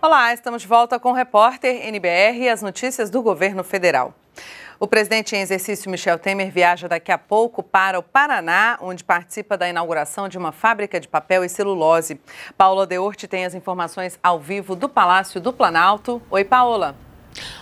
Olá, estamos de volta com o repórter NBR e as notícias do governo federal. O presidente em exercício Michel Temer viaja daqui a pouco para o Paraná, onde participa da inauguração de uma fábrica de papel e celulose. Paula Deorte tem as informações ao vivo do Palácio do Planalto. Oi, Paola.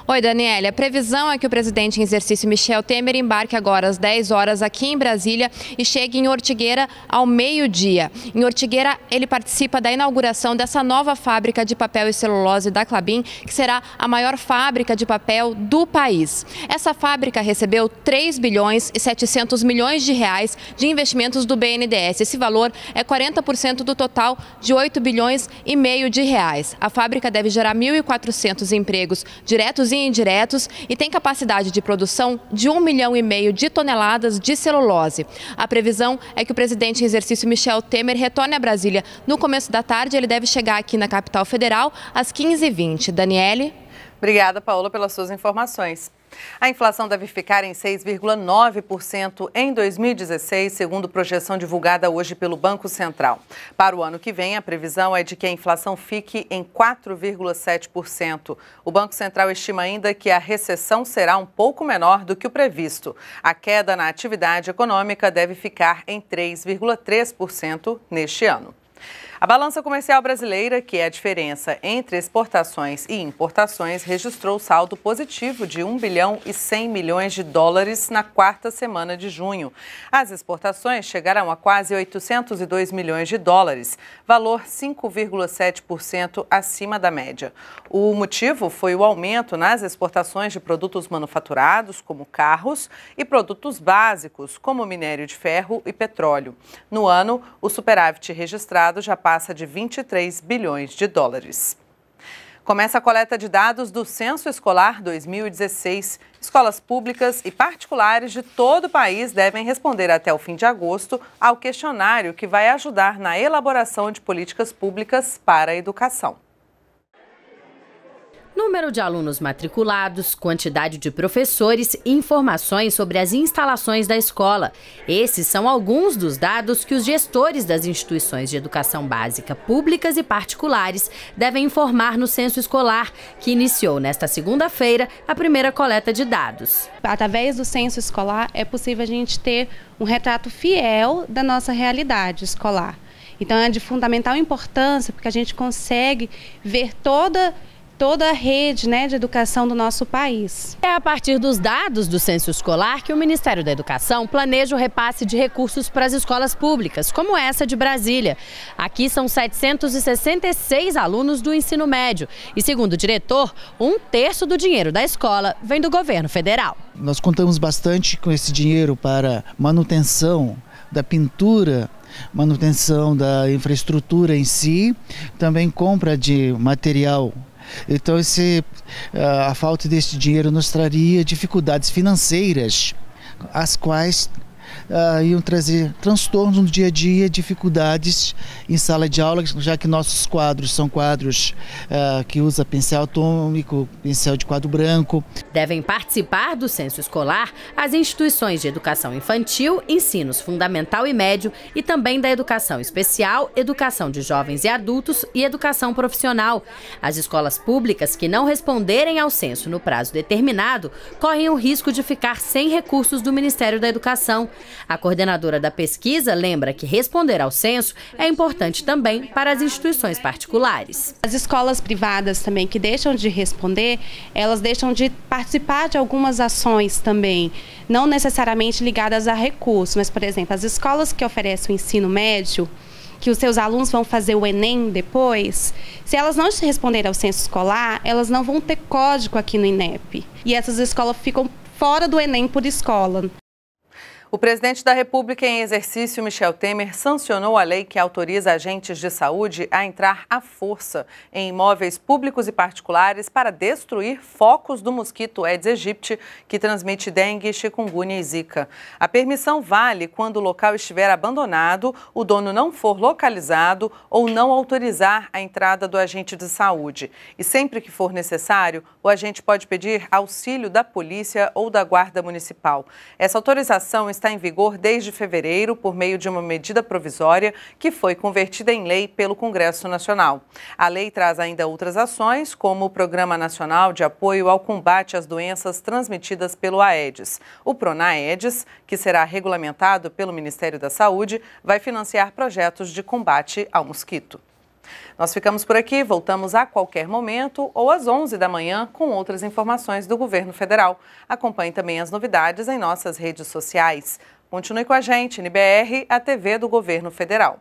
Oi, Daniela. A previsão é que o presidente em exercício Michel Temer embarque agora às 10 horas aqui em Brasília e chegue em Ortigueira ao meio-dia. Em Ortigueira, ele participa da inauguração dessa nova fábrica de papel e celulose da Clabin, que será a maior fábrica de papel do país. Essa fábrica recebeu 3 bilhões e 700 milhões de reais de investimentos do BNDES. Esse valor é 40% do total de 8 bilhões e meio de reais. A fábrica deve gerar 1.400 empregos diretos diretos e indiretos e tem capacidade de produção de 1 milhão e meio de toneladas de celulose. A previsão é que o presidente em exercício Michel Temer retorne a Brasília no começo da tarde. Ele deve chegar aqui na capital federal às 15h20. Daniele? Obrigada, Paola, pelas suas informações. A inflação deve ficar em 6,9% em 2016, segundo projeção divulgada hoje pelo Banco Central. Para o ano que vem, a previsão é de que a inflação fique em 4,7%. O Banco Central estima ainda que a recessão será um pouco menor do que o previsto. A queda na atividade econômica deve ficar em 3,3% neste ano. A balança comercial brasileira, que é a diferença entre exportações e importações, registrou saldo positivo de 1 bilhão e 100 milhões de dólares na quarta semana de junho. As exportações chegaram a quase 802 milhões de dólares, valor 5,7% acima da média. O motivo foi o aumento nas exportações de produtos manufaturados, como carros, e produtos básicos, como minério de ferro e petróleo. No ano, o superávit registrado já passa passa de 23 bilhões de dólares. Começa a coleta de dados do Censo Escolar 2016. Escolas públicas e particulares de todo o país devem responder até o fim de agosto ao questionário que vai ajudar na elaboração de políticas públicas para a educação número de alunos matriculados, quantidade de professores e informações sobre as instalações da escola. Esses são alguns dos dados que os gestores das instituições de educação básica públicas e particulares devem informar no censo escolar, que iniciou nesta segunda-feira a primeira coleta de dados. Através do censo escolar é possível a gente ter um retrato fiel da nossa realidade escolar. Então é de fundamental importância porque a gente consegue ver toda toda a rede né, de educação do nosso país. É a partir dos dados do censo escolar que o Ministério da Educação planeja o repasse de recursos para as escolas públicas, como essa de Brasília. Aqui são 766 alunos do ensino médio e, segundo o diretor, um terço do dinheiro da escola vem do governo federal. Nós contamos bastante com esse dinheiro para manutenção da pintura manutenção da infraestrutura em si, também compra de material então, esse, ah, a falta deste dinheiro nos traria dificuldades financeiras, as quais uh, iam trazer transtornos no dia a dia, dificuldades em sala de aula, já que nossos quadros são quadros uh, que usa pincel atômico, pincel de quadro branco. Devem participar do censo escolar as instituições de educação infantil, ensinos fundamental e médio e também da educação especial, educação de jovens e adultos e educação profissional. As escolas públicas que não responderem ao censo no prazo determinado correm o risco de ficar sem recursos do Ministério da Educação. A coordenadora da pesquisa lembra que responder ao censo é importante também para as instituições particulares. As escolas privadas também que deixam de responder, elas deixam de participar de algumas ações também, não necessariamente ligadas a recursos, mas, por exemplo, as escolas que oferecem o ensino médio, que os seus alunos vão fazer o Enem depois, se elas não responderem ao censo escolar, elas não vão ter código aqui no INEP. E essas escolas ficam fora do Enem por escola. O presidente da República em exercício, Michel Temer, sancionou a lei que autoriza agentes de saúde a entrar à força em imóveis públicos e particulares para destruir focos do mosquito Aedes aegypti, que transmite dengue, chikungunya e zika. A permissão vale quando o local estiver abandonado, o dono não for localizado ou não autorizar a entrada do agente de saúde. E sempre que for necessário, o agente pode pedir auxílio da polícia ou da guarda municipal. Essa autorização está em vigor desde fevereiro por meio de uma medida provisória que foi convertida em lei pelo Congresso Nacional. A lei traz ainda outras ações, como o Programa Nacional de Apoio ao Combate às Doenças Transmitidas pelo Aedes. O Pronaedes, que será regulamentado pelo Ministério da Saúde, vai financiar projetos de combate ao mosquito. Nós ficamos por aqui, voltamos a qualquer momento ou às 11 da manhã com outras informações do governo federal. Acompanhe também as novidades em nossas redes sociais. Continue com a gente, NBR, a TV do governo federal.